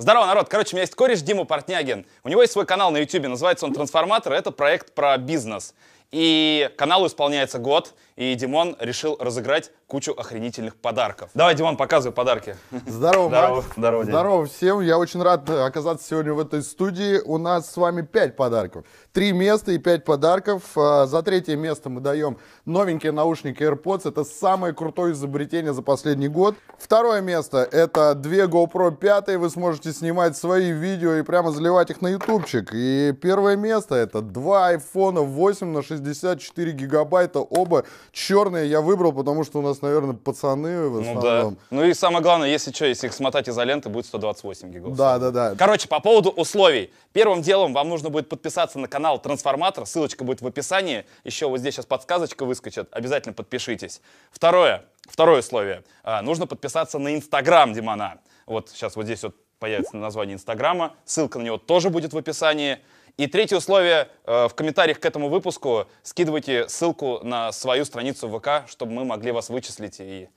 Здорово, народ! Короче, у меня есть кореш Дима Портнягин. У него есть свой канал на YouTube, называется он «Трансформатор». Это проект про бизнес. И каналу исполняется год, и Димон решил разыграть кучу охренительных подарков. Давай, Димон, показывай подарки. Здорово, Здорово, здорово, здорово всем. Я очень рад э, оказаться сегодня в этой студии. У нас с вами пять подарков. Три места и пять подарков. Э, за третье место мы даем новенькие наушники AirPods. Это самое крутое изобретение за последний год. Второе место — это две GoPro 5. Вы сможете снимать свои видео и прямо заливать их на ютубчик. И первое место — это два iPhone 8 на 60 64 гигабайта, оба черные я выбрал, потому что у нас, наверное, пацаны в основном. Ну, да. ну и самое главное, если что, если их смотать изоленты, будет 128 гигов. Да, да, да. Короче, по поводу условий. Первым делом вам нужно будет подписаться на канал Трансформатор, ссылочка будет в описании, еще вот здесь сейчас подсказочка выскочит, обязательно подпишитесь. Второе, второе условие, а, нужно подписаться на Инстаграм Димана. Вот сейчас вот здесь вот появится на названии Инстаграма. Ссылка на него тоже будет в описании. И третье условие, э, в комментариях к этому выпуску скидывайте ссылку на свою страницу ВК, чтобы мы могли вас вычислить и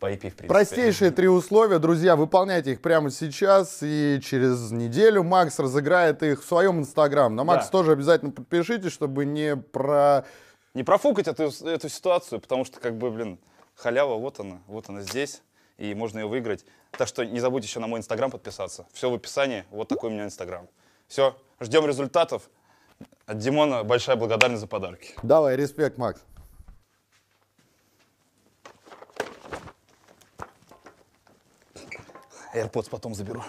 по IP, в принципе. Простейшие три условия, друзья, выполняйте их прямо сейчас, и через неделю Макс разыграет их в своем Инстаграм. На Макс да. тоже обязательно подпишитесь, чтобы не про... Не профукать эту, эту ситуацию, потому что, как бы, блин, халява, вот она, вот она здесь и можно ее выиграть. Так что не забудь еще на мой инстаграм подписаться. Все в описании, вот такой у меня инстаграм. Все, ждем результатов. От Димона большая благодарность за подарки. Давай, респект, Макс. AirPods потом заберу.